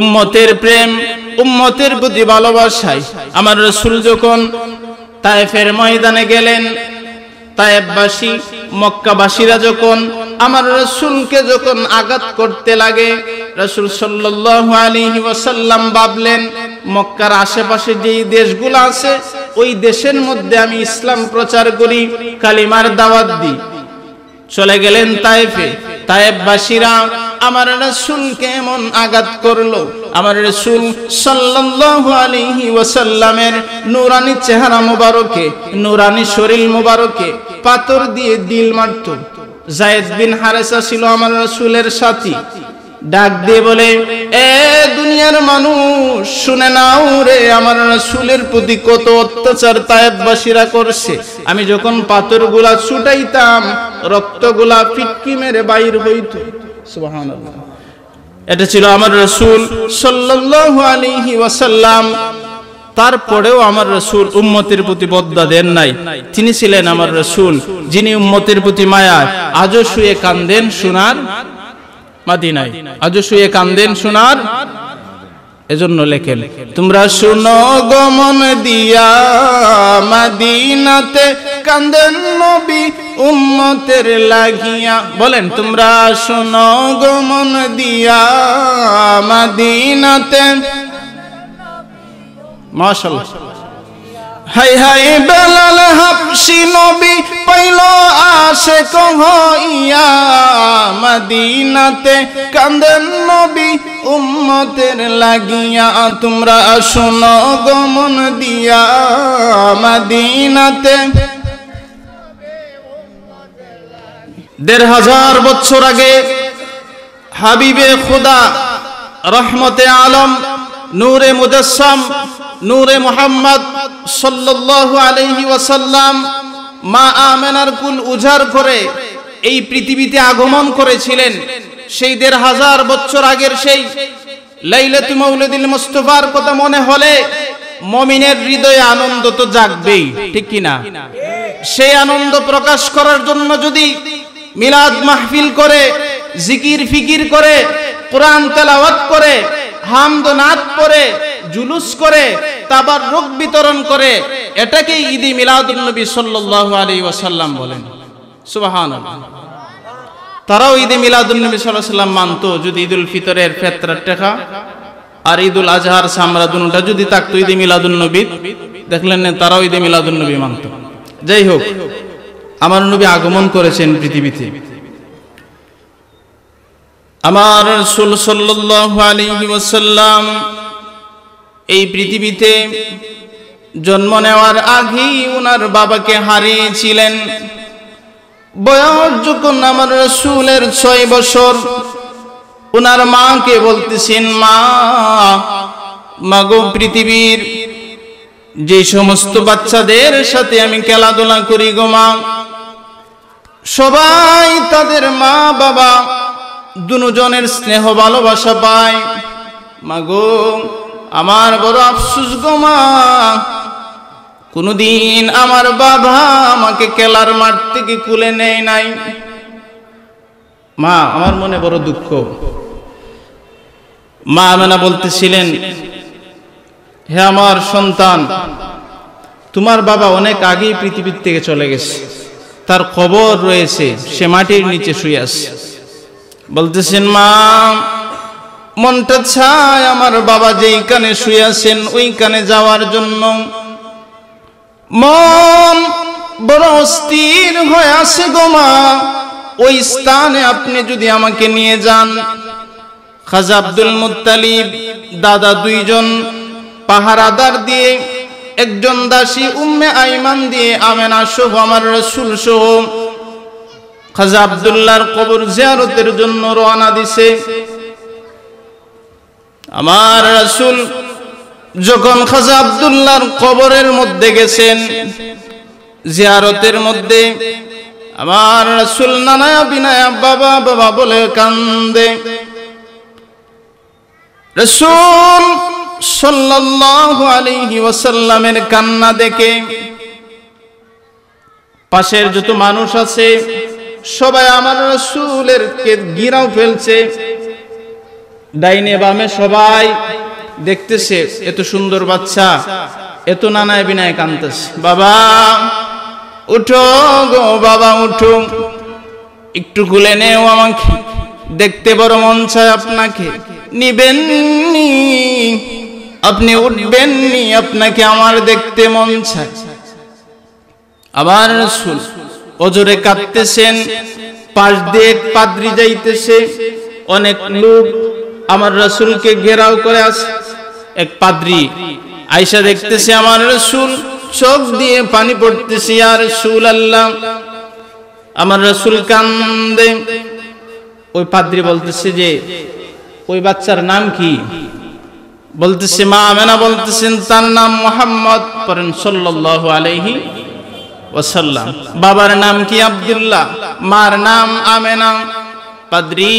উম্মতের প্রেম উম্মতের প্রতি ভালোবাসায় আমার রসুল যখন তায়েফের ময়দানে গেলেন তায়েববাসী মক্কাবাসীরা যখন আমার রসুলকে যখন আঘাত করতে লাগে রসুল সাল্লাহ আলী ওয়াসাল্লাম ভাবলেন মক্কার আশেপাশে যেই দেশগুলো আছে ওই দেশের মধ্যে আমি ইসলাম প্রচার করি কালিমার দাওয়াত দিই চলে গেলেন তায়েফে তায়েববাসীরা আমার রাসূলকে এমন আঘাত করলো আমার রাসূল সাল্লাল্লাহু আলাইহি ওয়াসাল্লামের নূরানি চেহারা মোবারকে নূরানি শরীর মোবারকে পাথর দিয়ে দিল মারতো যায়েদ বিন হারেসা ছিল আমার রাসূলের সাথী ডাক দিয়ে বলে এ দুনিয়ার মানুষ শুনে নাও রে আমার রাসূলের প্রতি কত অত্যাচার তায়েববাসীরা করছে আমি যখন পাথরগুলা ছুটাইতাম রক্তগুলা ফিটকি মেরে বাইর হইত সুবহানাল্লাহ এটা ছিল আমার রাসূল সাল্লাল্লাহু আলাইহি ওয়াসাল্লাম তারপরেও আমার রসুল উম্মতের প্রতি বদ্দা দেন নাই তিনি ছিলেন আমার রসুল যিনি উম্মতের প্রতি মায়া আজও শুয়ে কান্দেন শোনার মাদিনায় আজ শুয়ে কান্দেন শোনার এজন্য লেখেন তোমরা শুনো গমন দিয়া মাদিনাতে কান্দেন নবী উম্মতের লাগিয়া বলেন তোমরা শুনো গমন দিয়া মাদিনাতে মাশাআল্লাহ হাই হাই বেলাল হাপসি নবী পাইল আসে কহ ইয়া মদিনাতে কান্দেন নবী উম্মতের লাগিয়া তোমরা শুন গমন দিয়া মদিনাতে দেড় হাজার বছর আগে হাবিবে খুদা রহমতে আলম নূরে মুদাসসাম নূরে মোহাম্মদ সাল্লাল্লাহু আলাইহি ওয়াসাল্লাম মা আমেনার কুল উজাড় করে এই পৃথিবীতে আগমন করেছিলেন সেই দেড় হাজার বছর আগের সেই লাইলাতু মাউলিদুল মুস্তাফার কথা মনে হলে মমিনের হৃদয়ে আনন্দ তো জাগবেই ঠিক কি না সেই আনন্দ প্রকাশ করার জন্য যদি মিলাদ মাহফিল করে জিকির ফিকির করে কোরআন তেলাওয়াত করে হামদনাদ পরে জুলুস করে তাবার রোগ বিতরণ করে এটাকে ঈদি মিলাদুলনবী সাল্লাহ আলী ওয়াসাল্লাম বলেন সুবাহান তারাও ঈদে মিলাদুলনবী সাল্লাহ সাল্লাম মানত যদি ঈদুল ফিতরের ফেতরার টেকা আর ঈদুল আজহার সামরাদুনটা যদি থাকতো ঈদে মিলাদুলনবী দেখলেন না তারাও ঈদে মিলাদুল্নবী মানত যাই হোক আমার নবী আগমন করেছেন পৃথিবীতে আমার রসুল সাল্লাহ আলী ওসাল্লাম এই পৃথিবীতে জন্ম নেওয়ার আগেই ওনার বাবাকে হারিয়েছিলেন বয়স যখন আমার রসুলের ছয় বছর ওনার মাকে বলতেছেন মা মাগ পৃথিবীর যে সমস্ত বাচ্চাদের সাথে আমি খেলাধুলা করি গো মা সবাই তাদের মা বাবা দুজনের স্নেহ ভালোবাসা পায় গো আমার বড় আফসুস গো মা কোনোদিন আমার বাবা আমাকে কেলার মাঠ থেকে কুলে নেয় নাই মা আমার মনে বড় দুঃখ মা আমেনা বলতেছিলেন হে আমার সন্তান তোমার বাবা অনেক আগেই পৃথিবীর থেকে চলে গেছে তার কবর রয়েছে সে মাটির নিচে শুয়ে আছে বলতেছেন মা মনটা ছায় আমার বাবা যেই কানে শুয়েছেন ওই কানে যাওয়ার জন্য মন বড় অস্থির হয়ে আছে গো মা ওই স্থানে আপনি যদি আমাকে নিয়ে যান খাজা আব্দুল মুতালিব দাদা দুইজন পাহারাদার দিয়ে একজন দাসী উম্মে আইমান দিয়ে আমেনা শুভ আমার রসুল শুভ খাজা আবদুল্লাহর কবর জিয়ারতের জন্য রওনা দিছে আমার রাসূল যখন খাজা আবদুল্লাহর কবরের মধ্যে গেছেন জিয়ারতের মধ্যে আমার রাসূল নানা বিনায়া বাবা বাবা বলে কান্দে রাসূল সাল্লাল্লাহু আলাইহি ওয়াসাল্লামের কান্না দেখে পাশের যত মানুষ আছে সবাই আমার রসুলের গিরাও ফেলছে ডাইনে বামে সবাই দেখতেছে এত সুন্দর বাচ্চা এত নানায় বিনায় কানতেছে বাবা উঠো গো বাবা উঠো একটু খুলে নেও আমাকে দেখতে বড় মন চায় আপনাকে নিবেন নি আপনি উঠবেন নি আপনাকে আমার দেখতে মন চায় আবার শুনুন অজরে কাঁদতেছেন পাশ দিয়ে পাদ্রি যাইতেছে অনেক লোক আমার রাসূলকে ঘেরাও করে আছে এক পাদ্রি আইসা দেখতেছে আমার রসুল চোখ দিয়ে পানি পড়তেছে আর রসুল আল্লাহ আমার রসুল কান্দে ওই পাদ্রি বলতেছে যে ওই বাচ্চার নাম কি বলতেছে মা আমেনা বলতেছেন তার নাম মোহাম্মদ পরেন সাল্লাল্লাহু আলাইহি ওসাল্লাম বাবার নাম কি আবদুল্লাহ মার নাম আমেনা পাদ্রি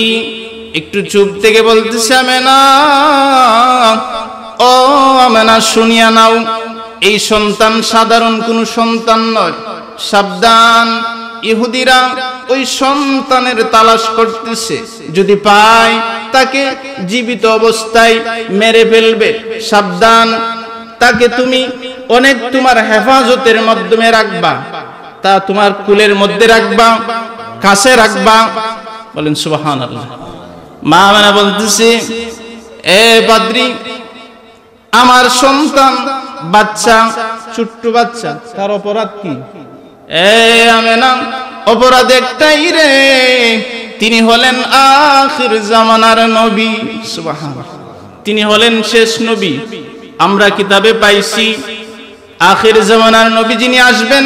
একটু চুপ থেকে বলতেছে আমেনা ও আমেনা শুনিয়া নাও এই সন্তান সাধারণ কোনো সন্তান নয় সাবধান ইহুদিরা ওই সন্তানের তালাশ করতেছে যদি পায় তাকে জীবিত অবস্থায় মেরে ফেলবে সাবধান তাকে তুমি অনেক তোমার হেফাজতের মাধ্যমে রাখবা তা তোমার কুলের মধ্যে রাখবা কাছে রাখবা বলেন সুবাহান মা মানে বলতেছি এ পাদ্রি আমার সন্তান বাচ্চা ছোট্ট বাচ্চা তার অপরাধ কি এ আমেনা অপরাধ একটাই রে তিনি হলেন আখির জামানার নবী সুবাহান তিনি হলেন শেষ নবী আমরা কিতাবে পাইছি আখির জমানার নবী যিনি আসবেন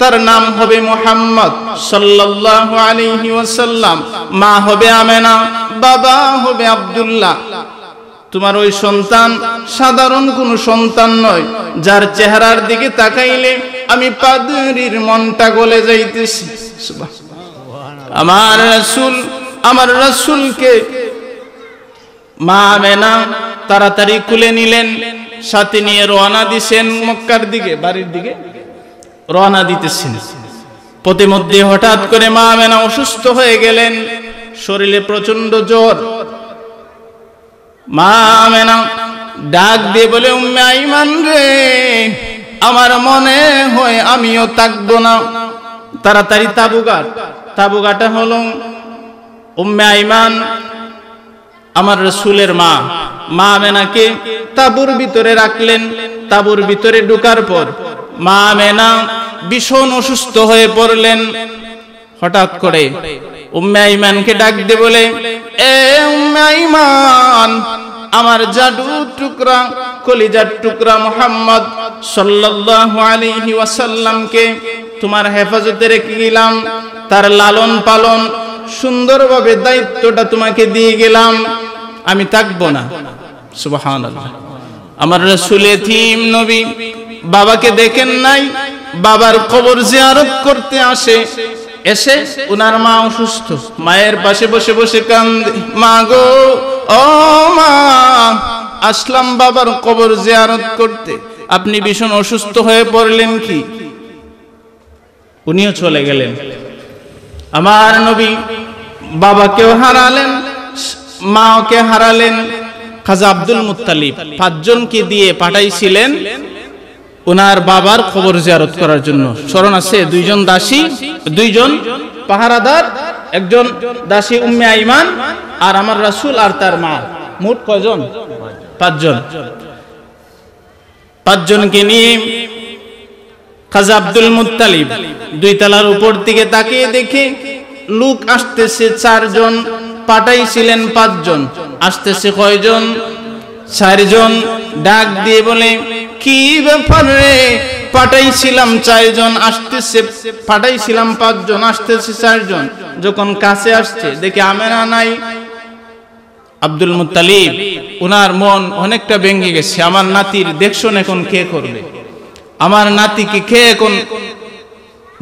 তার নাম হবে মোহাম্মদ সাল্লাল্লাহু আলাইহি মা হবে আমেনা বাবা হবে আবদুল্লাহ তোমার ওই সন্তান সাধারণ কোন সন্তান নয় যার চেহারার দিকে তাকাইলে আমি পাদুরির মনটা গলে যাইতেছি আমার রাসূল আমার রাসূলকে মা আমেনা তাড়াতাড়ি খুলে নিলেন সাথে নিয়ে রওনা দিছেন মক্কার দিকে বাড়ির দিকে রওনা দিতেছেন প্রতিমধ্যে হঠাৎ করে মা মেনা অসুস্থ হয়ে গেলেন শরীরে প্রচন্ড জ্বর মা মেনা ডাক দিয়ে বলে উম্মে আইমান রে আমার মনে হয় আমিও থাকবো না তাড়াতাড়ি তাবুগাট তাবুগাটা হলো উম্মে আইমান আমার রসুলের মা মা মেনাকে তাবুর ভিতরে রাখলেন তাবুর ভিতরে ঢুকার পর মা মেনা ভীষণ অসুস্থ হয়ে পড়লেন হঠাৎ করে উম্মে আইমানকে ডাক দে বলে এ উম্মে আইমান আমার জাদু টুকরা কলিজার টুকরা মোহাম্মদ সাল্লাল্লাহু আলাইহি ওয়াসাল্লামকে তোমার হেফাজতে রেখে গেলাম তার লালন পালন সুন্দরভাবে দায়িত্বটা তোমাকে দিয়ে গেলাম আমি থাকবো না সুবাহান আমার রসুল এথিম নবী বাবাকে দেখেন নাই বাবার খবর আরোপ করতে আসে এসে উনার মা অসুস্থ মায়ের পাশে বসে বসে কান্দে মা গো ও মা আসলাম বাবার কবর জিয়ারত করতে আপনি ভীষণ অসুস্থ হয়ে পড়লেন কি উনিও চলে গেলেন আমার নবী বাবাকেও হারালেন মাকে হারালেন খাজা আব্দুল মুতালিব পাঁচজনকে দিয়ে পাঠাইছিলেন ওনার বাবার খবর জিয়ারত করার জন্য স্মরণ আছে দুইজন দাসী দুইজন পাহারাদার একজন দাসী উম্মে আইমান আর আমার রাসুল আর তার মা মোট কয়জন পাঁচজন পাঁচজনকে নিয়ে খাজা আব্দুল মুতালিব দুই তালার উপর দিকে তাকিয়ে দেখে লোক আসতেছে চারজন পাঠাইছিলেন পাঁচজন আসতেছে কয়জন চারজন ডাক দিয়ে বলে কি ব্যাপার রে পাঠাইছিলাম চারজন আসতেছে পাঠাইছিলাম পাঁচজন আসতেছে চারজন যখন কাছে আসছে দেখে আমেনা নাই আব্দুল মুতালিব ওনার মন অনেকটা ভেঙে গেছে আমার নাতির দেখশন এখন কে করবে আমার নাতিকে কে এখন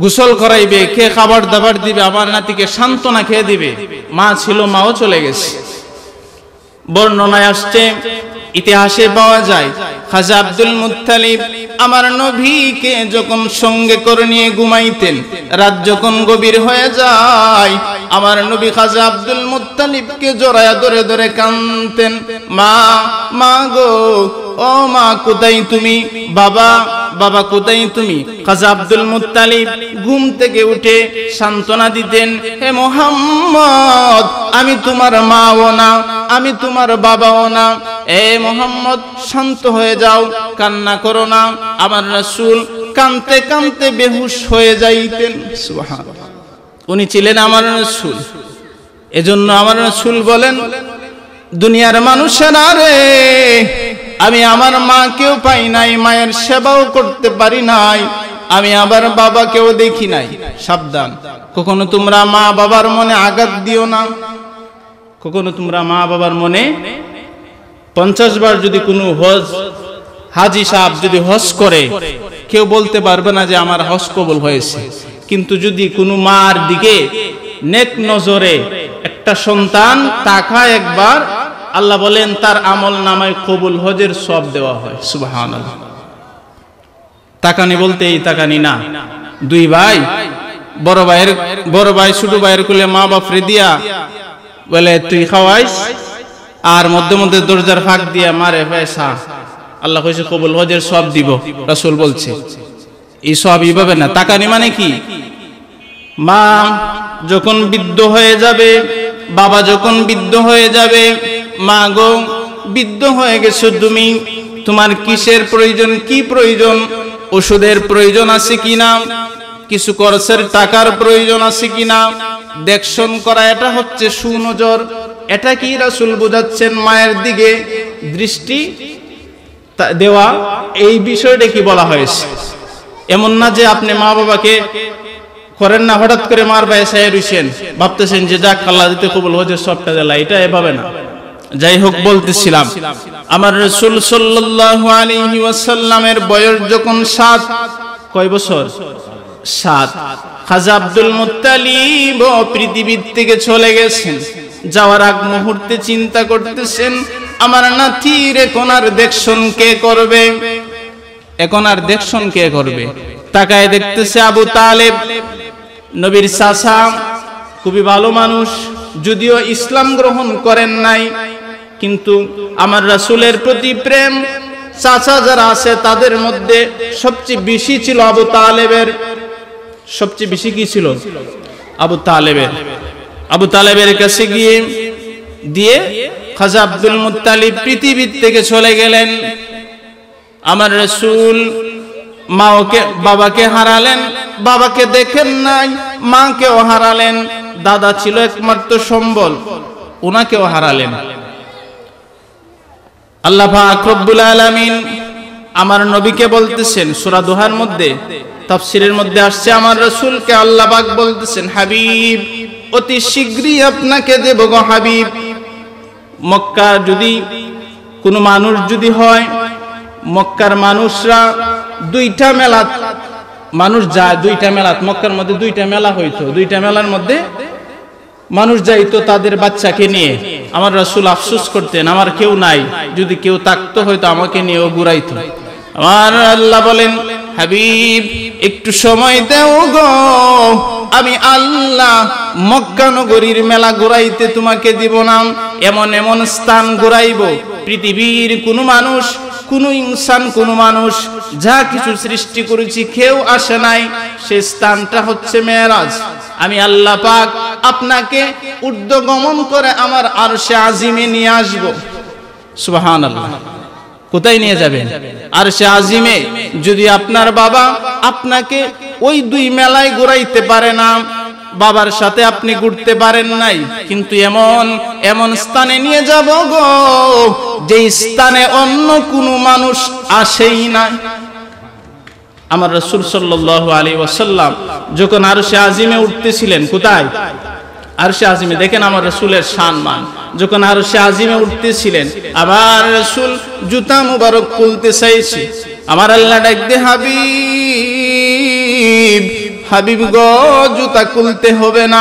গোসল করাইবে কে খাবার দাবার দিবে আমার নাতিকে সান্ত্বনা খেয়ে দিবে মা ছিল মাও চলে গেছে বর্ণনায় আসছে ইতিহাসে পাওয়া যায় খাজা আব্দুল মুতালিব আমার নভিকে যখন সঙ্গে করে নিয়ে ঘুমাইতেন রাত যখন গভীর হয়ে যায় আমার নবী খাজা আব্দুল মুতালিবকে জড়ায়া ধরে ধরে কানতেন মা মা গো ও মা কোথায় তুমি বাবা বাবা কোথায় তুমি খাজা আব্দুল মুতালিব ঘুম থেকে উঠে সান্ত্বনা দিতেন হে মোহাম্মদ আমি তোমার মাও না আমি তোমার বাবাও না এ মোহাম্মদ শান্ত হয়ে যাও কান্না করো না আমার রাসুল কানতে কানতে বেহুশ হয়ে যাইতেন উনি ছিলেন আমার রাসূল এজন্য আমার রাসূল বলেন দুনিয়ার মানুষেরা রে আমি আমার মাকেও পাই নাই মায়ের সেবাও করতে পারি নাই আমি আবার বাবাকেও দেখি নাই সাবধান কখনো তোমরা মা বাবার মনে আঘাত দিও না কখনো তোমরা মা বাবার মনে পঞ্চাশ বার যদি কোনো হজ হাজি সাহেব যদি হস করে কেউ বলতে পারবে না যে আমার হস কবল হয়েছে কিন্তু যদি কোনো মার দিকে নেক নজরে একটা সন্তান তাকা একবার আল্লাহ বলেন তার আমল নামায় কবুল হজের সব দেওয়া হয় সুবাহান তাকানি বলতে এই তাকানি না দুই ভাই বড় ভাইয়ের বড় ভাই ছোট ভাইয়ের কুলে মা বাপ দিয়া বলে তুই খাওয়াইস আর মধ্যে মধ্যে দরজার ফাঁক দিয়া মারে পেশা হ্যাঁ আল্লাহ কইছে কবুল হজের সব দিব রাসূল বলছে এই সব এইভাবে না তাকানি মানে কি মা যখন বৃদ্ধ হয়ে যাবে বাবা যখন বৃদ্ধ হয়ে যাবে মা গো বৃদ্ধ হয়ে গেছো তুমি তোমার কিসের প্রয়োজন কি প্রয়োজন ওষুধের প্রয়োজন আছে কি না কিছু খরচের টাকার প্রয়োজন আছে কি না দেখশন করা এটা হচ্ছে সুনজর এটা কি রাসুল বোঝাচ্ছেন মায়ের দিকে দৃষ্টি দেওয়া এই বিষয়টা কি বলা হয়েছে এমন না যে আপনি মা বাবাকে করেন না হঠাৎ করে মার ভাই সাহেব রুইছেন ভাবতেছেন যে যাক আল্লাহ দিতে কবুল হয়েছে সব কাজে এটা এভাবে না যাই হোক বলতেছিলাম আমার রসুল সাল্লাল্লাহু ওয়াসাল্লামের বয়স যখন সাত কয় বছর সাত খাজা আব্দুল মুত্তালিব পৃথিবীর থেকে চলে গেছেন যাওয়ার আগ মুহূর্তে চিন্তা করতেছেন আমার নাতির এখন আর দেখশন কে করবে এখন আর দেখশন কে করবে তাকায় দেখতেছে আবু তালেব নবীর চাষা খুবই ভালো মানুষ যদিও ইসলাম গ্রহণ করেন নাই কিন্তু আমার রাসুলের প্রতি প্রেম চাচা যারা আছে তাদের মধ্যে সবচেয়ে বেশি ছিল আবু তালেবের সবচেয়ে বেশি কি ছিল আবু তালেবের আবু তালেবের কাছে গিয়ে দিয়ে খাজা আব্দুল মুতালিব পৃথিবীর থেকে চলে গেলেন আমার রসুল মাওকে বাবাকে হারালেন বাবাকে দেখেন নাই মাকেও হারালেন দাদা ছিল একমাত্র সম্বল ওনাকেও হারালেন আল্লাহ আকরবুল আলমিন আমার নবীকে বলতেছেন সুরা দোহার মধ্যে তফসিরের মধ্যে আসছে আমার রসুলকে আল্লাহ বাক বলতেছেন হাবিব অতি শীঘ্রই আপনাকে দেব গো হাবিব মক্কা যদি কোনো মানুষ যদি হয় মক্কার মানুষরা দুইটা মেলা মানুষ যায় দুইটা মেলাত মক্কার মধ্যে দুইটা মেলা হইতো দুইটা মেলার মধ্যে মানুষ যাইতো তাদের বাচ্চাকে নিয়ে আমার রাসুল আফসুস করতেন আমার কেউ নাই যদি কেউ থাকতো হয়তো আমাকে নিয়েও ঘুরাইতো আমার আল্লাহ বলেন হাবিব একটু সময় দেও গো আমি আল্লাহ মক্কা নগরীর মেলা ঘুরাইতে তোমাকে দিব না এমন এমন স্থান ঘুরাইব পৃথিবীর কোনো মানুষ কোনো ইনসান কোনো মানুষ যা কিছু সৃষ্টি করেছি কেউ আসে নাই সে স্থানটা হচ্ছে মেয়েরাজ আমি আল্লাহ পাক আপনাকে উদ্যোগমন করে আমার আর সে আজিমে নিয়ে আসব সুবাহান আল্লাহ কোথায় নিয়ে যাবেন আর সে আজিমে যদি আপনার বাবা আপনাকে ওই দুই মেলায় ঘোরাইতে পারে না বাবার সাথে আপনি ঘুরতে পারেন নাই কিন্তু এমন এমন স্থানে নিয়ে যাব গো যে স্থানে অন্য কোনো মানুষ আসেই না আমার রসুল সাল্লাল্লাহু আলী ওয়াসাল্লাম যখন আর সে আজিমে উঠতেছিলেন কোথায় আর সে আজিমে দেখেন আমার রসুলের সম্মান যখন আর সে আজিমে উঠতেছিলেন আমার রসুল জুতা মুবারক খুলতে চাইছি আমার আল্লাহ দে হাবিব হাবিব গ জুতা খুলতে হবে না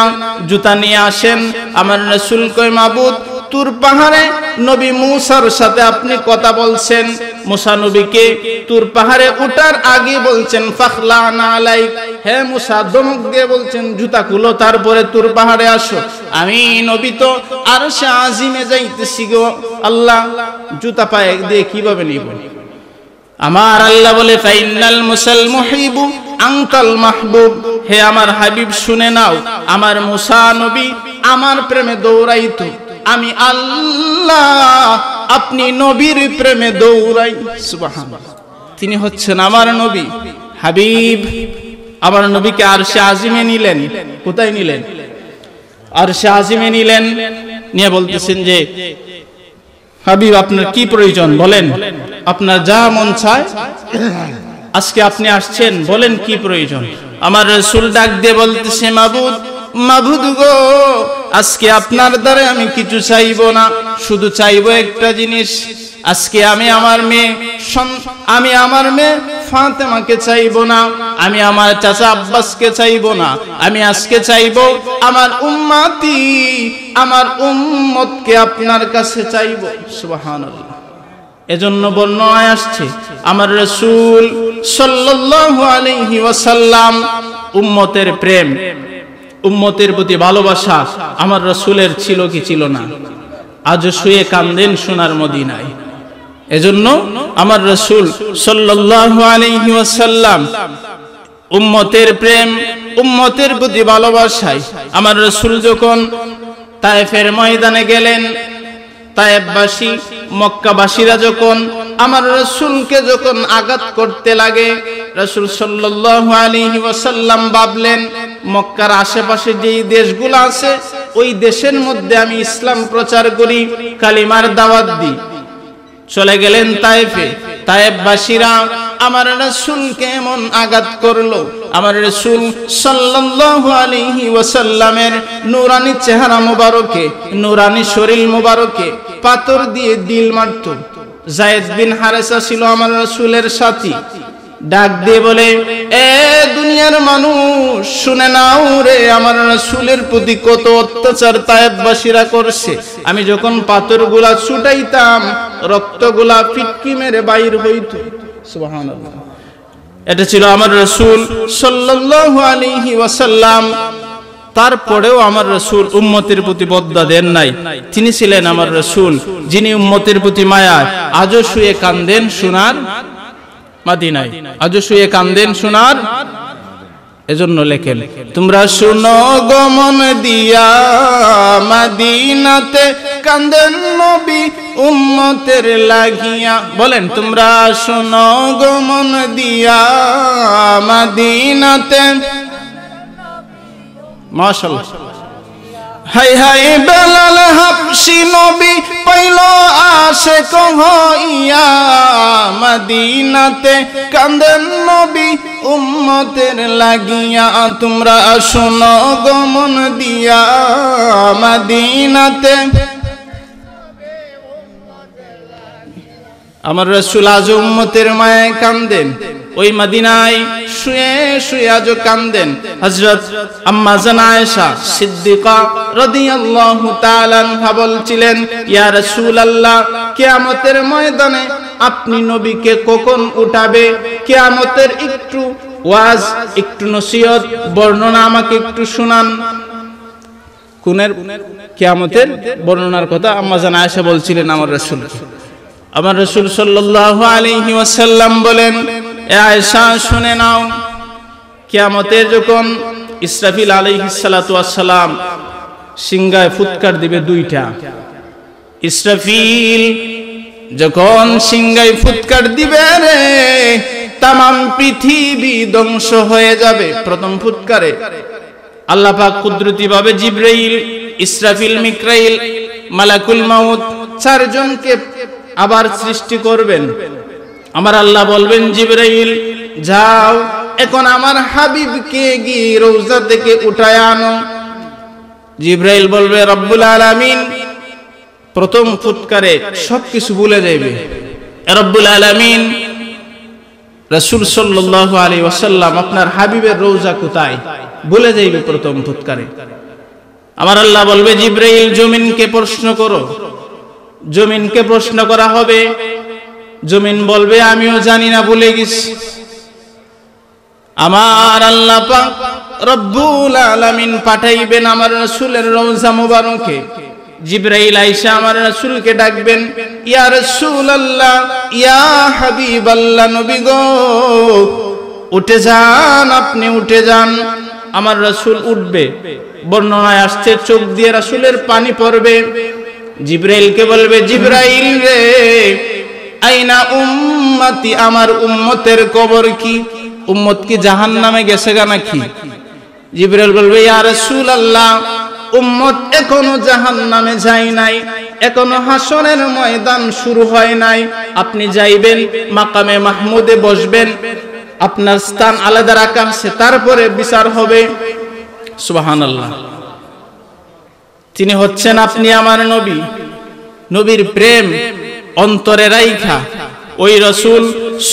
জুতা নিয়ে আসেন আমার রসুল কয় মাবুদ তুর পাহাড়ে নবী মুসার সাথে আপনি কথা বলছেন মুসা নবীকে তুর পাহাড়ে উঠার আগে বলছেন ফাখলা হে মুসা দমক দিয়ে বলছেন জুতা খুলো তারপরে তুর পাহাড়ে আসো আমি নবী তো আর সে আজিমে যাইতেছি গো আল্লাহ জুতা পায়ে দিয়ে কিভাবে নিব আমার আল্লাহ বলে ফাইনাল মুসাল মুহিবু আংকাল মাহবুব হে আমার হাবিব শুনে নাও আমার মুসা নবী আমার প্রেমে দৌড়াইতো আমি আল্লাহ আপনি নবীর প্রেমে দৌড়াই তিনি হচ্ছেন আমার নবী হাবিব আমার নবীকে আর সে আজিমে নিলেন কোথায় নিলেন আর সে আজিমে নিলেন নিয়ে বলতেছেন যে হাবিব আপনার কি প্রয়োজন বলেন আপনার যা মন চায় আজকে আপনি আসছেন বলেন কি প্রয়োজন আমার রসুল ডাক দিয়ে বলতেছে মাবুদ মাবুদ গো আজকে আপনার দ্বারা আমি কিছু চাইব না শুধু চাইব একটা জিনিস আজকে আমি আমার মেয়ে আমি আমার মেয়ে ফাতেমাকে চাইব না আমি আমার চাচা আব্বাসকে চাইব না আমি আজকে চাইব আমার উম্মাতি আমার উম্মতকে আপনার কাছে চাইব সুবহানাল্লাহ এজন্য বর্ণনায় আসছে আমার রসুল সাল্লাল্লাহু আলাইহি ওয়াসাল্লাম উম্মতের প্রেম উম্মতের প্রতি ভালোবাসা আমার রসুলের ছিল কি ছিল না আজও শুয়ে কান্দেন সোনার মদিনায় এজন্য আমার রসুল সাল্লাল্লাহু আলাইহি ওয়াসাল্লাম উম্মতের প্রেম উম্মতের প্রতি ভালোবাসায় আমার রসুল যখন তায়েফের ময়দানে গেলেন তায়েববাসী মক্কাবাসীরা যখন আমার রসুলকে যখন আঘাত করতে লাগে রসুল সাল্লাহ আলী ওয়াসাল্লাম ভাবলেন মক্কার আশেপাশে যেই দেশগুলো আছে ওই দেশের মধ্যে আমি ইসলাম প্রচার করি কালিমার দাওয়াত দিই চলে গেলেন তায়েফে তায়েববাসীরা আমার রসুল কেমন আঘাত করলো আমার রসুল সাল্লাল্লাহু আলাইহি ওয়াসাল্লামের নুরানি চেহারা মোবারকে নুরানি শরীর মোবারকে পাথর দিয়ে দিল মারত যায়েদ বিন হারেসা ছিল আমার রসুলের সাথী ডাক দিয়ে বলে এ দুনিয়ার মানুষ শুনে নাও রে আমার রসুলের প্রতি কত অত্যাচার তায়েবাসীরা করছে আমি যখন পাথরগুলা ছুটাইতাম রক্তগুলা ফিটকি মেরে বাইর হইতো সুবাহান এটা ছিল আমার রসুল সাল্লি ওয়াসাল্লাম তারপরেও আমার রসুল উম্মতির প্রতি বদ্দা দেন নাই তিনি ছিলেন আমার রসুল যিনি উম্মতির প্রতি মায়া আজও শুয়ে কান্দেন সোনার মাদিনায় আজও শুয়ে কান্দেন সোনার এজন্য লেখেন তোমরা শুনো গমন দিয়া মাদিনাতে কান্দেন নবী উম্মতের লাগিয়া বলেন তোমরা শোনো গমন দিয়া মাদিনাতে মাশাল হাই হাই বেলাল হাফসি নবী পাইল আসে ইয়া মদিনাতে কান্দেন নবী উম্মতের লাগিয়া তোমরা শোনো গমন দিয়া মদিনাতে আমার রসুল আজ উম্মতের মায়ে কান্দেন ওই মাদিনায় শুয়ে শুয়ে আজ কান্দেন হজরত আম্মা জানায়েশা সিদ্দিকা রাদিয়াল্লাহু তাআলা বলছিলেন ইয়া রাসূলুল্লাহ কিয়ামতের ময়দানে আপনি নবীকে কখন উঠাবে কিয়ামতের একটু ওয়াজ একটু নসিহত বর্ণনা আমাকে একটু শুনান কুনের কিয়ামতের বর্ণনার কথা আম্মা জানায়েশা বলছিলেন আমার রাসূল আমার রসুল সাল্লাহ আলহি ওয়াসাল্লাম বলেন এ আয়সা শুনে নাও কেমতের যখন ইসরাফিল সালাতাম সিংগায় ফুৎকার দিবে দুইটা ইসরাফিল যখন সিঙ্গায় ফুৎকার দিবে রে তাম পৃথিবী ধ্বংস হয়ে যাবে প্রথম ফুৎকারে আল্লাপা পাক কুদরতি ভাবে জিব্রাইল ইসরাফিল মিকরাইল মালাকুল মাউত চারজনকে আবার সৃষ্টি করবেন আমার আল্লাহ বলবেন জিবরাইল যাও এখন আমার হাবিবকে গিয়ে রোজা থেকে উঠায় আনো জিব্রাইল বলবে রব্বুল আলামিন প্রথম ফুটকারে সবকিছু ভুলে যাইবে রব্বুল আলামিন রাসূল সাল্লাল্লাহু আলাইহি ওয়াসাল্লাম আপনার হাবিবের রোজা কোথায় ভুলে যাইবে প্রথম ফুৎকারে আমার আল্লাহ বলবে জিব্রাইল জমিনকে প্রশ্ন করো জমিনকে প্রশ্ন করা হবে জমিন বলবে আমিও জানি না ভুলে গেছি আমার আল্লাহ পাক রব্বুল আলামিন পাঠাইবেন আমার রাসূলের রওজা মোবারকে জিব্রাইল আয়েশা আমার রাসূলকে ডাকবেন ইয়া আল্লাহ ইয়া হাবিব আল্লাহ নবী গো উঠে যান আপনি উঠে যান আমার রাসূল উঠবে বর্ণনায় আসছে চোখ দিয়ে রাসূলের পানি পড়বে জিব্রাইলকে বলবে জিব্রাইল রে আইনা উম্মতি আমার উম্মতের কবর কি উম্মত কি জাহান নামে গেছে গা নাকি জিব্রাইল বলবে ইয়া রাসূলুল্লাহ উম্মত এখনো জাহান নামে যায় নাই এখনো হাসনের ময়দান শুরু হয় নাই আপনি যাইবেন মাকামে মাহমুদে বসবেন আপনার স্থান আলাদা রাখা আছে তারপরে বিচার হবে সুবহানাল্লাহ তিনি হচ্ছেন আপনি আমার নবী নবীর প্রেম অন্তরে রাইখা ওই রসুল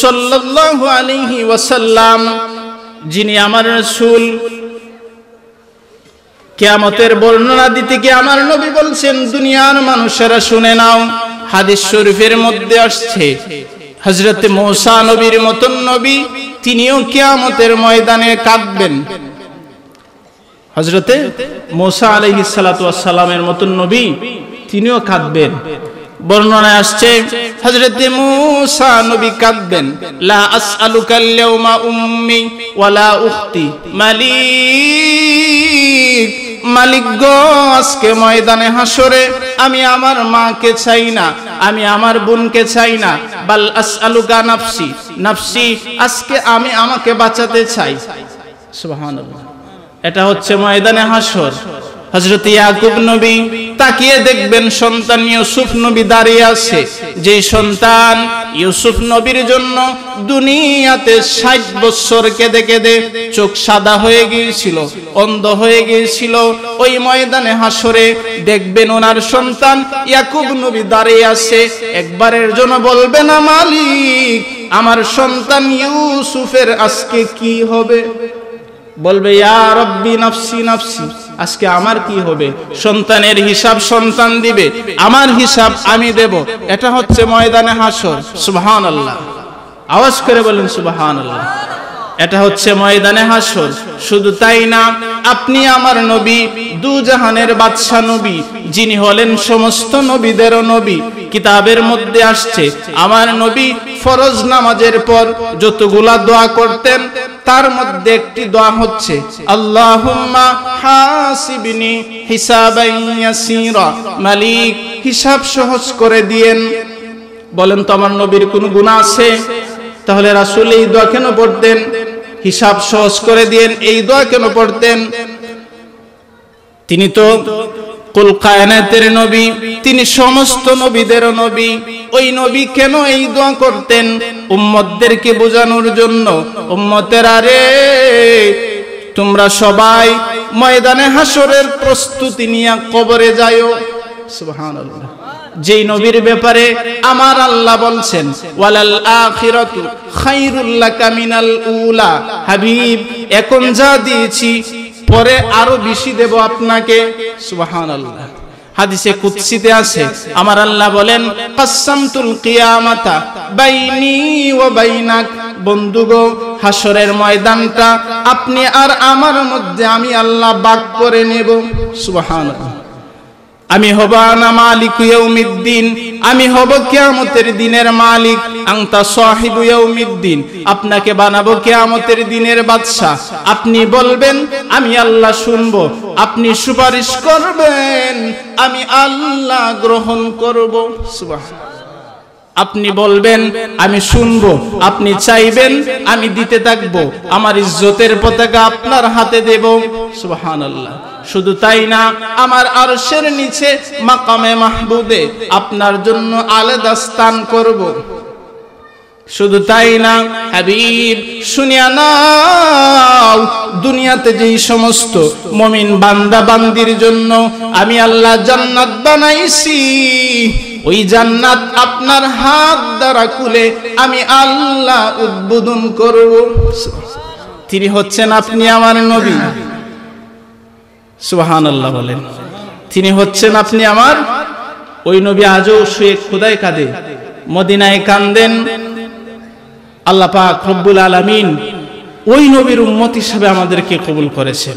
সাল্লাল্লাহু ওয়াসাল্লাম যিনি আমার রসুল কেয়ামতের বর্ণনা দিতে গিয়ে আমার নবী বলছেন দুনিয়ার মানুষেরা শুনে নাও হাদিস শরীফের মধ্যে আসছে হজরত মৌসা নবীর মতন নবী তিনিও কেয়ামতের ময়দানে কাঁদবেন হজরতে মোসা আলহি সালাতামের মতন নবী তিনিও কাঁদবেন বর্ণনায় আসছে হজরতে মুসা নবী কাঁদবেন লা আসআলুকা আল-ইয়াউমা উম্মি ওয়ালা মালিক মালিক গো আজকে ময়দানে হাসরে আমি আমার মাকে চাই না আমি আমার বোনকে চাই না বাল আসআলুকা নাফসি নাফসি আজকে আমি আমাকে বাঁচাতে চাই সুবহানাল্লাহ এটা হচ্ছে ময়দানে হাসর হজরত ইয়াকুব নবী তাকিয়ে দেখবেন সন্তান ইউসুফ নবী দাঁড়িয়ে আছে যে সন্তান ইউসুফ নবীর জন্য দুনিয়াতে ষাট বছর কেঁদে কেঁদে চোখ সাদা হয়ে গিয়েছিল অন্ধ হয়ে গিয়েছিল ওই ময়দানে হাসরে দেখবেন ওনার সন্তান ইয়াকুব নবী দাঁড়িয়ে আছে একবারের জন্য বলবে না মালিক আমার সন্তান ইউসুফের আজকে কি হবে বলবে নফসি আজকে আমার কি হবে সন্তানের হিসাব সন্তান দিবে আমার হিসাব আমি দেব এটা হচ্ছে ময়দানে হাসর আল্লাহ আওয়াজ করে বলেন আল্লাহ এটা হচ্ছে ময়দানে হাসর শুধু তাই না আপনি আমার নবী দু জাহানের বাদশা নবী যিনি হলেন সমস্ত নবীদেরও নবী কিতাবের মধ্যে আসছে আমার নবী ফরজ নামাজের পর যতগুলা দোয়া করতেন তার মধ্যে একটি দোয়া হচ্ছে আল্লাহুম্মা হাসিবনি হিসাবান ইয়াসিরা মালিক হিসাব সহজ করে দিয়েন বলেন তো আমার নবীর কোনো গুনাহ আছে তাহলে রাসুল এই দোয়া কেন পড়তেন হিসাব সহজ করে দিয়েন এই দোয়া কেন পড়তেন তিনি তো কুল নবী তিনি সমস্ত নবীদের নবী ওই নবী কেন এই দোয়া করতেন উম্মতদেরকে বোঝানোর জন্য উম্মতের আরে তোমরা সবাই ময়দানে হাসরের প্রস্তুতি নিয়ে কবরে যায়ও সুবহানাল্লাহ যেই নবীর ব্যাপারে আমার আল্লাহ বলছেন ওয়ালাল আখিরাতু খায়রুল লাকা মিনাল উলা হাবিব এখন যা দিয়েছি পরে আরো বেশি দেব আপনাকে সুবহানাল্লাহ হাদিসে কুদসিতে আছে আমার আল্লাহ বলেন কাসামতুল কিয়ামাতা বাইনি ওয়া বাইনাক বন্ধুগো হাসরের ময়দানটা আপনি আর আমার মধ্যে আমি আল্লাহ বাক করে নেব সুবহানাল্লাহ আমি হব আনা মালিক ইয়াউমিদ্দিন আমি হব কিয়ামতের দিনের মালিক আংতা সাহিবু ইয়াউমিদ্দিন আপনাকে বানাবো কিয়ামতের দিনের বাদশা আপনি বলবেন আমি আল্লাহ শুনব আপনি সুপারিশ করবেন আমি আল্লাহ গ্রহণ করব সুবহানাল্লাহ আপনি বলবেন আমি শুনবো আপনি চাইবেন আমি দিতে থাকবো আমার ইজ্জতের পতাকা আপনার হাতে দেব সুহান শুধু তাই না আমার আরশের নিচে মাকামে মাহবুদে আপনার জন্য আলাদা স্থান করব শুধু তাই না হাবিব শুনিয়া নাও দুনিয়াতে যেই সমস্ত মমিন বান্দা বান্দির জন্য আমি আল্লাহ জান্নাত বানাইছি ওই জান্নাত আপনার হাত দ্বারা খুলে আমি আল্লাহ উদ্বোধন করব তিনি হচ্ছেন আপনি আমার নবী সুবাহান আল্লাহ বলেন তিনি হচ্ছেন আপনি আমার ওই নবী আজও শুয়ে খুদায় কাঁদে মদিনায় কান্দেন আল্লাহ পাক রব্বুল আলামিন ওই নবীর উম্মত হিসাবে আমাদেরকে কবুল করেছেন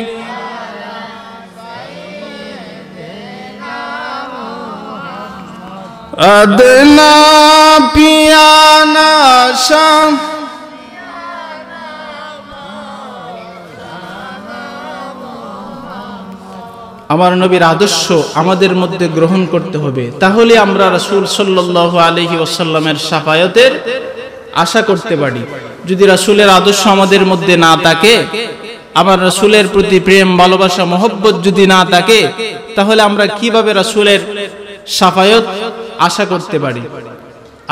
अदना पियाना शाम আমার নবীর আদর্শ আমাদের মধ্যে গ্রহণ করতে হবে তাহলে আমরা রাসুল সাল্লাহ আলহি ওসাল্লামের সাফায়তের আশা করতে পারি যদি রাসুলের আদর্শ আমাদের মধ্যে না থাকে আমার রাসুলের প্রতি প্রেম ভালোবাসা মহব্বত যদি না থাকে তাহলে আমরা কিভাবে রাসুলের সাফায়ত আশা করতে পারি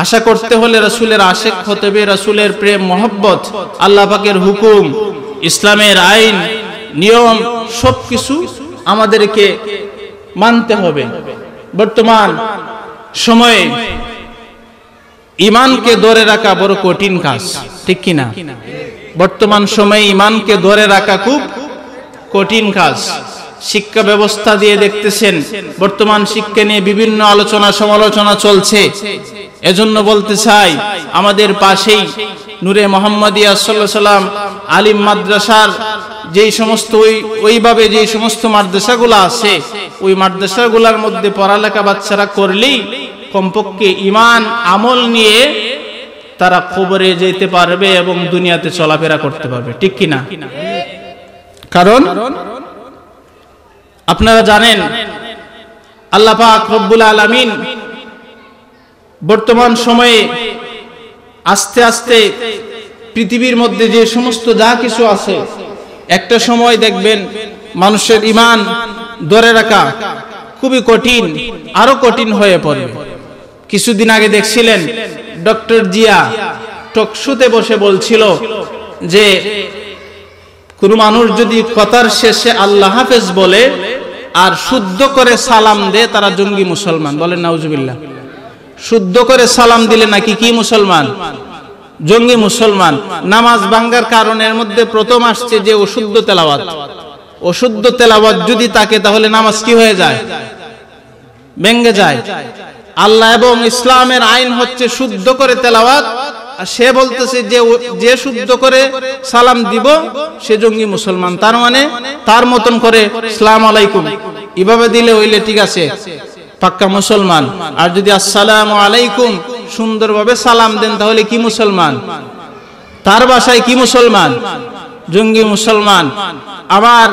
আশা করতে হলে রাসুলের আশেক হতে হবে রসুলের প্রেম মহব্বত আল্লাহ হুকুম ইসলামের আইন নিয়ম সব কিছু আমাদেরকে মানতে হবে বর্তমান সময়ে ইমানকে ধরে রাখা বড় কঠিন কাজ ঠিক কিনা বর্তমান সময়ে ইমানকে ধরে রাখা খুব কঠিন কাজ শিক্ষা ব্যবস্থা দিয়ে দেখতেছেন বর্তমান শিক্ষা নিয়ে বিভিন্ন আলোচনা সমালোচনা চলছে এজন্য বলতে চাই আমাদের পাশেই নূরে মোহাম্মদিয়া সাল্লাহ সাল্লাম আলিম মাদ্রাসার যেই সমস্ত ওই ওইভাবে যেই সমস্ত মাদ্রাসাগুলো আছে ওই মাদ্রাসাগুলোর মধ্যে পড়ালেখা বাচ্চারা করলেই কমপক্ষে ইমান আমল নিয়ে তারা খবরে যেতে পারবে এবং দুনিয়াতে চলাফেরা করতে পারবে ঠিক কিনা কারণ আপনারা জানেন আল্লাহ পাক রব্বুল আলামিন বর্তমান সময়ে আস্তে আস্তে পৃথিবীর মধ্যে যে সমস্ত যা কিছু আছে একটা সময় দেখবেন মানুষের ইমান ধরে রাখা খুবই কঠিন আরো কঠিন হয়ে পড়ে কিছুদিন আগে দেখছিলেন ডক্টর জিয়া টকশুতে বসে বলছিল যে কোন মানুষ যদি কথার শেষে আল্লাহ হাফেজ বলে আর শুদ্ধ করে সালাম দে তারা জঙ্গি মুসলমান বলেন নাউজুবিল্লাহ শুদ্ধ করে সালাম দিলে নাকি কি মুসলমান জঙ্গি মুসলমান নামাজ ভাঙ্গার কারণের মধ্যে প্রথম আসছে যে অশুদ্ধ তেলাওয়াত অশুদ্ধ তেলাওয়াত যদি তাকে তাহলে নামাজ কি হয়ে যায় ভেঙ্গে যায় আল্লাহ এবং ইসলামের আইন হচ্ছে শুদ্ধ করে তেলাওয়াত সে বলতেছে যে যে শুদ্ধ করে সালাম দিব সে জঙ্গি মুসলমান তার মানে তার মতন করে সালাম আলাইকুম এভাবে দিলে ওইলে ঠিক আছে পাক্কা মুসলমান আর যদি আসসালাম আলাইকুম সুন্দরভাবে সালাম দেন তাহলে কি মুসলমান তার বাসায় কি মুসলমান জঙ্গি মুসলমান আবার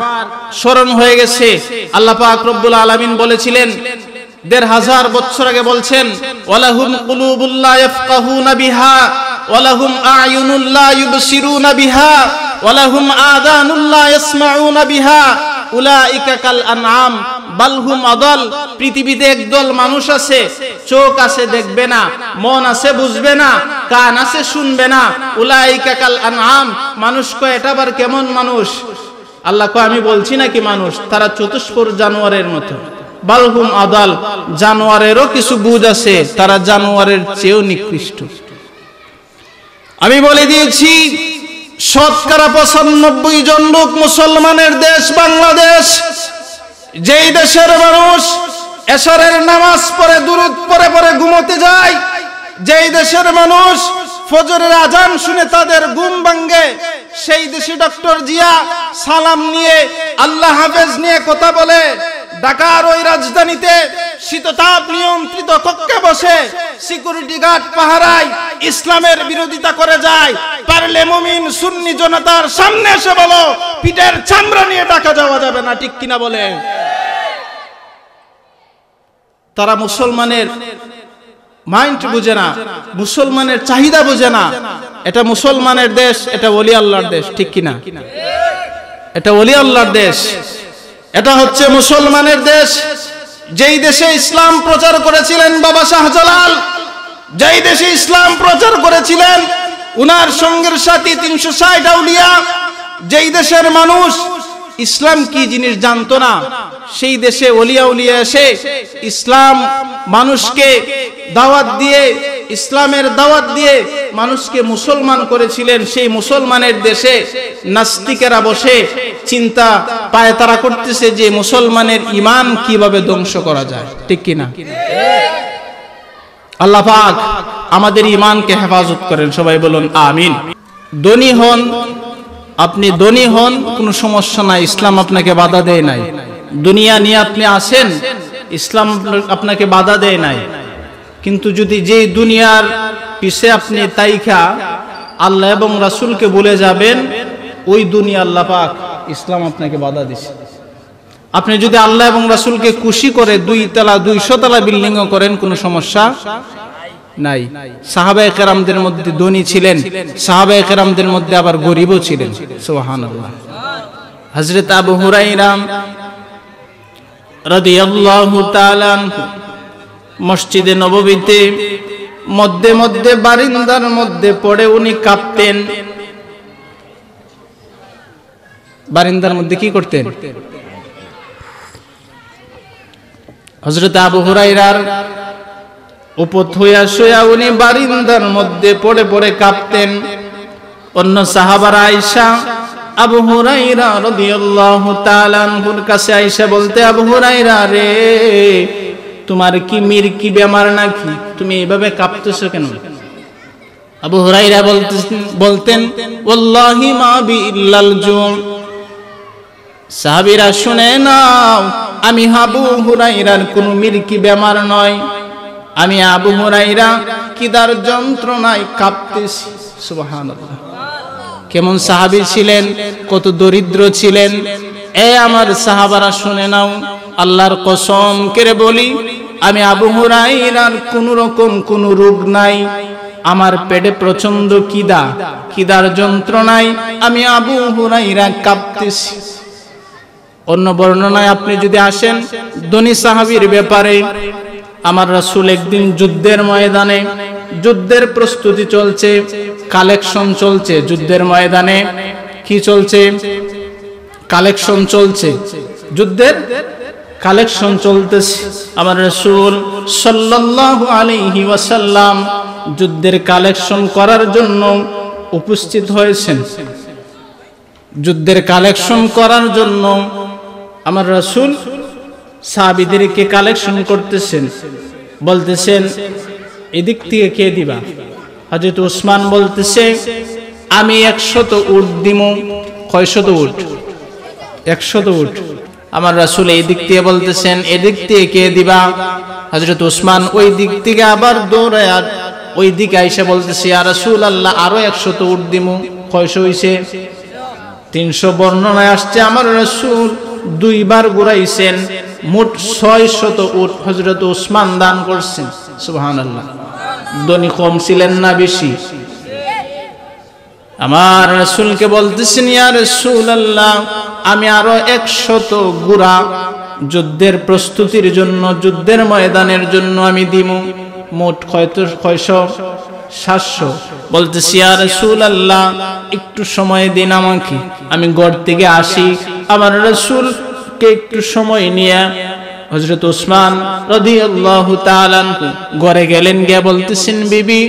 স্মরণ হয়ে গেছে আল্লাহ পাক রব্বুল আলামিন বলেছিলেন দেড় হাজার বছর আগে বলছেন ওয়ালাহুম কুলুবুল্লাহ ইয়াফকাহুনা বিহা ওয়ালাহুম আয়ুনুল্লাহ ইউবসিরুনা বিহা ওয়ালাহুম আদানুল্লাহ ইয়াসমাউনা বিহা উলাইকা কাল আনআম বালহুম আদল পৃথিবীতে একদল মানুষ আছে চোখ আছে দেখবে না মন আছে বুঝবে না কান আছে শুনবে না উলাইকা কাল আনআম মানুষ কয় কেমন মানুষ আল্লাহ কয় আমি বলছি নাকি মানুষ তারা চতুষ্পর জানোয়ারের মতো বালহুম আদাল জানোয়ারেরও কিছু বুঝ আছে তারা জানোয়ারের চেয়েও নিকৃষ্ট আমি বলে দিয়েছি শতকরা পঁচানব্বই জন লোক মুসলমানের দেশ বাংলাদেশ যেই দেশের মানুষ এসরের নামাজ পরে দূরত পরে পরে ঘুমোতে যায় যেই দেশের মানুষ ফজরের আজান শুনে তাদের ঘুম ভাঙ্গে সেই দেশে ডক্টর জিয়া সালাম নিয়ে আল্লাহ হাফেজ নিয়ে কথা বলে ঢাকার ওই রাজধানীতে শীততাপ নিয়ন্ত্রিত কক্ষে বসে সিকিউরিটি গার্ড পাহারায় ইসলামের বিরোধিতা করে যায় পারলে মুমিন সুন্নি জনতার সামনে এসে বলো চামড়া নিয়ে যাওয়া যাবে না ঠিক কিনা বলে তারা মুসলমানের মাইন্ড বুঝে না মুসলমানের চাহিদা বুঝে না এটা মুসলমানের দেশ এটা ওলি আল্লাহর দেশ ঠিক কিনা এটা ওলি আল্লাহর দেশ এটা হচ্ছে মুসলমানের দেশ যেই দেশে ইসলাম প্রচার করেছিলেন বাবা শাহজালাল যেই দেশে ইসলাম প্রচার করেছিলেন উনার সঙ্গের সাথে তিনশো ষাট আউলিয়া যেই দেশের মানুষ ইসলাম কি জিনিস জানত না সেই দেশে অলিয়া উলিয়া এসে ইসলাম মানুষকে দাওয়াত দিয়ে ইসলামের দাওয়াত দিয়ে মানুষকে মুসলমান করেছিলেন সেই মুসলমানের দেশে নাস্তিকেরা বসে চিন্তা পায় তারা করতেছে যে মুসলমানের ইমান কিভাবে ধ্বংস করা যায় ঠিক কিনা আল্লাহ পাক আমাদের ইমানকে হেফাজত করেন সবাই বলুন আমিন ধনী হন আপনি ধনী হন কোনো সমস্যা নাই ইসলাম আপনাকে বাধা দেয় নাই দুনিয়া নিয়ে আপনি আসেন ইসলাম আপনাকে বাধা দেয় নাই কিন্তু যদি যে দুনিয়ার পিছে আপনি তাইখা আল্লাহ এবং রাসুলকে বলে যাবেন ওই দুনিয়া আল্লাহ পাক ইসলাম আপনাকে বাধা দিছে আপনি যদি আল্লাহ এবং রাসুলকে খুশি করে দুই তলা দুইশো তালা বিল্ডিং করেন কোন সমস্যা নাই সাহাবায় কেরামদের মধ্যে ধনী ছিলেন সাহাবায় কেরামদের মধ্যে আবার গরিবও ছিলেন সোহান হজরত আবু রাম রাহু তালান মসজিদে নববীতে মধ্যে মধ্যে বারিন্দার মধ্যে পড়ে উনি কাঁপতেন বারিন্দার মধ্যে কি করতেন হজরত আবু হুরাইরার উপত হইয়া শুয়া উনি বারিন্দার মধ্যে পড়ে পড়ে কাঁপতেন অন্য সাহাবারা আয়সা আবু হুরাইরা রদিয়াল্লাহু তাআলা আনহুর কাছে আয়সা বলতে আবু হুরাইরা রে তোমার কি মির কি বেমার নাকি তুমি এভাবে কাঁপতেছো কেন আবু হুরাইরা বলতেন ওল্লাহি মা বি ইল্লাল জুম সাহাবিরা শুনে নাও আমি আবু হুরাইরার কোনো মিরকি বেমার নয় আমি আবু হুরাইরা কিদার যন্ত্রণায় কাঁপতেছি সুবহানাল্লাহ কেমন সাহাবী ছিলেন কত দরিদ্র ছিলেন এ আমার সাহাবারা শুনে নাও আল্লাহর কসম করে বলি আমি আবু হুরাইরার কোন রকম কোন রোগ নাই আমার পেটে প্রচন্ড কিদা কিদার যন্ত্রণায় আমি আবু হুরাইরা কাঁপতেছি অন্য বর্ণনায় আপনি যদি আসেন ধনী সাহাবির ব্যাপারে আমার রাসুল একদিন যুদ্ধের ময়দানে যুদ্ধের প্রস্তুতি চলছে কালেকশন চলছে যুদ্ধের ময়দানে কি চলছে কালেকশন চলছে যুদ্ধের কালেকশন চলতেছে আমার রসুল সাল্লাহ আলিহি ওয়াসাল্লাম যুদ্ধের কালেকশন করার জন্য উপস্থিত হয়েছেন যুদ্ধের কালেকশন করার জন্য আমার রসুল সাহাবিদেরকে কালেকশন করতেছেন বলতেছেন এদিক থেকে কে দিবা হজরত ওসমান বলতেছে আমি একশত উট দিব কয়শত উট একশত উঠ আমার রাসুল এই দিক দিয়ে বলতেছেন এদিক দিয়ে কে দিবা হজরত উসমান ওই দিক থেকে আবার দৌড়ায় আর ওই দিকে আইসে বলতেছে আর রাসুল আল্লাহ আরো একশো তো উঠ দিমু কয়শো হইছে তিনশো বর্ণনায় আসছে আমার রাসুল দুইবার ঘুরাইছেন মোট ছয় শত উট হজরত উসমান দান করছেন সুবাহ আল্লাহ ধনী কম ছিলেন না বেশি আমার রসুলকে বলতেছেন ইয়া রসুল আল্লাহ আমি আরো একশত গুড়া যুদ্ধের প্রস্তুতির জন্য যুদ্ধের ময়দানের জন্য আমি দিমু মোট হয়তো কয়শো সাতশো বলতেছি আর রসুল আল্লাহ একটু সময় দিন আমাকে আমি গড় থেকে আসি আমার রসুলকে একটু সময় নিয়ে হজরত ওসমান রদি আল্লাহ ঘরে গেলেন গিয়া বলতেছেন বিবি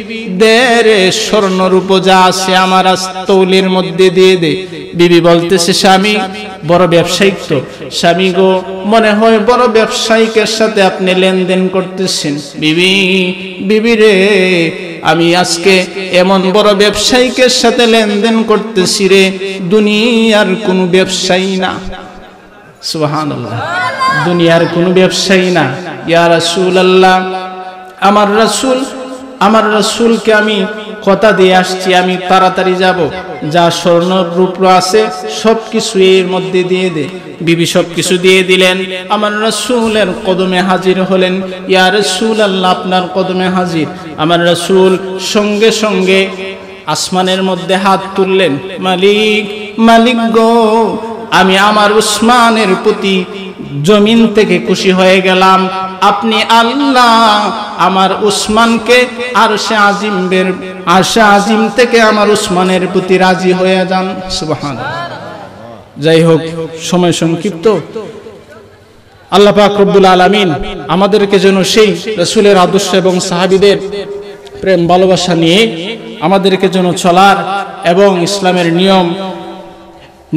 দে রে স্বর্ণ রূপ যা আছে আমার তৌলির মধ্যে দিয়ে দে বিবি বলতেছে স্বামী বড় ব্যবসায়িক তো স্বামী গো মনে হয় বড় ব্যবসায়িকের সাথে আপনি লেনদেন করতেছেন বিবি বিবি রে আমি আজকে এমন বড় ব্যবসায়িকের সাথে লেনদেন করতেছি রে দুনিয়ার কোনো ব্যবসায়ী না দুনিয়ার কোনো ব্যবসায়ী না ইয়ার রাসুল আল্লাহ আমার রাসুল আমার রাসুলকে আমি কথা দিয়ে আসছি আমি তাড়াতাড়ি যাব যা স্বর্ণ রূপ আছে সব কিছু এর মধ্যে দিয়ে দে বিবি সব কিছু দিয়ে দিলেন আমার রসুলের কদমে হাজির হলেন ইয়া রসুল আল্লাহ আপনার কদমে হাজির আমার রসুল সঙ্গে সঙ্গে আসমানের মধ্যে হাত তুললেন মালিক মালিক গো আমি আমার উসমানের প্রতি জমিন থেকে খুশি হয়ে গেলাম আপনি আল্লাহ আমার উসমানকে আর সে আজিমের আর সে আজিম থেকে আমার উসমানের প্রতি রাজি হয়ে যান সুবাহান যাই হোক সময় সংক্ষিপ্ত আল্লাহ পাক রব্বুল আলমিন আমাদেরকে যেন সেই রসুলের আদর্শ এবং সাহাবিদের প্রেম ভালোবাসা নিয়ে আমাদেরকে যেন চলার এবং ইসলামের নিয়ম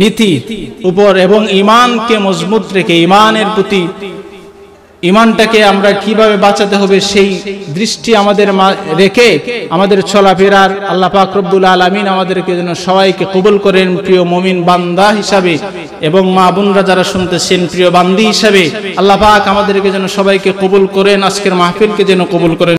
নীতি উপর এবং ইমানকে মজবুত রেখে ইমানের প্রতি ইমানটাকে আমরা কিভাবে বাঁচাতে হবে সেই দৃষ্টি আমাদের রেখে আমাদের চলাফেরার আল্লাহ পাকরবুল আলমিন আমাদেরকে যেন সবাইকে কবুল করেন প্রিয় মমিন বান্দা হিসাবে এবং মা বোনরা যারা শুনতেছেন প্রিয় বান্দি হিসাবে আল্লাহ পাক আমাদেরকে যেন সবাইকে কবুল করেন আজকের মাহফিলকে যেন কবুল করেন